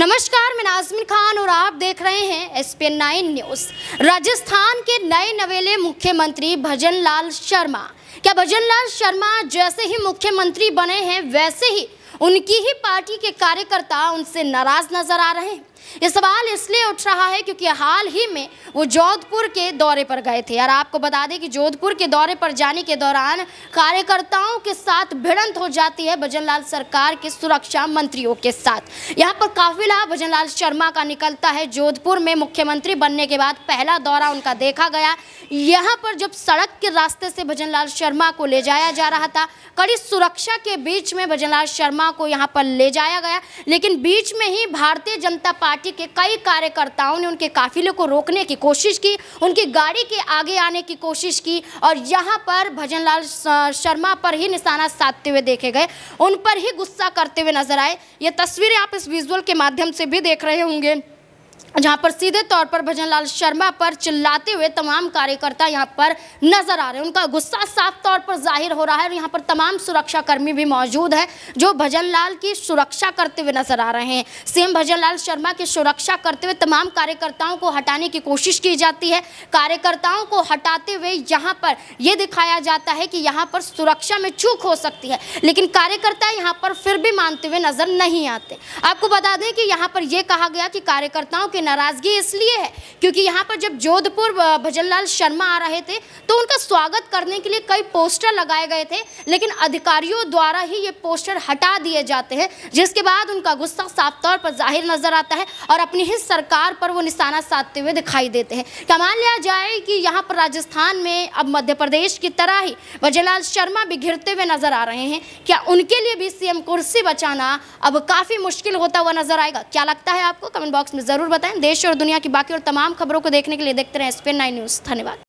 नमस्कार मैं नाजमिन खान और आप देख रहे हैं S P nine news Rajasthan के नए नवेले मुख्यमंत्री भजन लाल शर्मा क्या भजन लाल शर्मा जैसे ही मुख्यमंत्री बने हैं वैसे ही उनकी ही पार्टी के कार्यकर्ता उनसे नाराज नजर आ रहे हैं ये सवाल इसलिए उठ रहा है क्योंकि हाल ही में वो जोधपुर के दौरे पर गए थे यार आपको बता दें कि जोधपुर के दौरे पर जाने के दौरान कार्यकर्ताओं के साथ भिड़ंत हो जाती है भजनलाल सरकार के सुरक्षा मंत्रियों के साथ यहाँ पर काफिला भजनलाल शर्मा का निकलता है जोधपुर में मुख्यमंत्री बनने के बाद पहला दौरा उनका देखा गया यहाँ पर जब सड़क के रास्ते से भजन शर्मा को ले जाया जा रहा था कड़ी सुरक्षा के बीच में भजन शर्मा को यहाँ पर ले जाया गया लेकिन बीच में ही भारतीय जनता पार्टी पार्टी के कई कार्यकर्ताओं ने उनके काफिले को रोकने की कोशिश की उनकी गाड़ी के आगे आने की कोशिश की और यहाँ पर भजनलाल शर्मा पर ही निशाना साधते हुए देखे गए उन पर ही गुस्सा करते हुए नजर आए ये तस्वीरें आप इस विजुअल के माध्यम से भी देख रहे होंगे जहां पर सीधे तौर पर भजन लाल शर्मा पर चिल्लाते हुए तमाम कार्यकर्ता यहां पर नजर आ रहे हैं उनका गुस्सा साफ तौर पर जाहिर हो रहा है और यहां पर तमाम सुरक्षाकर्मी भी मौजूद हैं जो भजन लाल की सुरक्षा करते हुए नजर आ रहे हैं सीएम भजन लाल शर्मा की सुरक्षा करते हुए तमाम कार्यकर्ताओं को हटाने की कोशिश की जाती है कार्यकर्ताओं को हटाते हुए यहाँ पर यह दिखाया जाता है कि यहाँ पर सुरक्षा में चूक हो सकती है लेकिन कार्यकर्ता यहाँ पर फिर भी मानते हुए नजर नहीं आते आपको बता दें कि यहाँ पर यह कहा गया कि कार्यकर्ताओं वालों की नाराज़गी इसलिए है क्योंकि यहाँ पर जब जोधपुर भजनलाल शर्मा आ रहे थे तो उनका स्वागत करने के लिए कई पोस्टर लगाए गए थे लेकिन अधिकारियों द्वारा ही ये पोस्टर हटा दिए जाते हैं जिसके बाद उनका गुस्सा साफ तौर पर जाहिर नज़र आता है और अपनी ही सरकार पर वो निशाना साधते हुए दिखाई देते हैं कमाल लिया जाए कि यहाँ पर राजस्थान में अब मध्य प्रदेश की तरह ही भजनलाल शर्मा भी घिरते हुए नजर आ रहे हैं क्या उनके लिए भी सीएम कुर्सी बचाना अब काफ़ी मुश्किल होता हुआ नजर आएगा क्या लगता है आपको कमेंट बॉक्स में ज़रूर बताएं देश और दुनिया की बाकी और तमाम खबरों को देखने के लिए देखते रहें स्पेन नाइन न्यूज़ धन्यवाद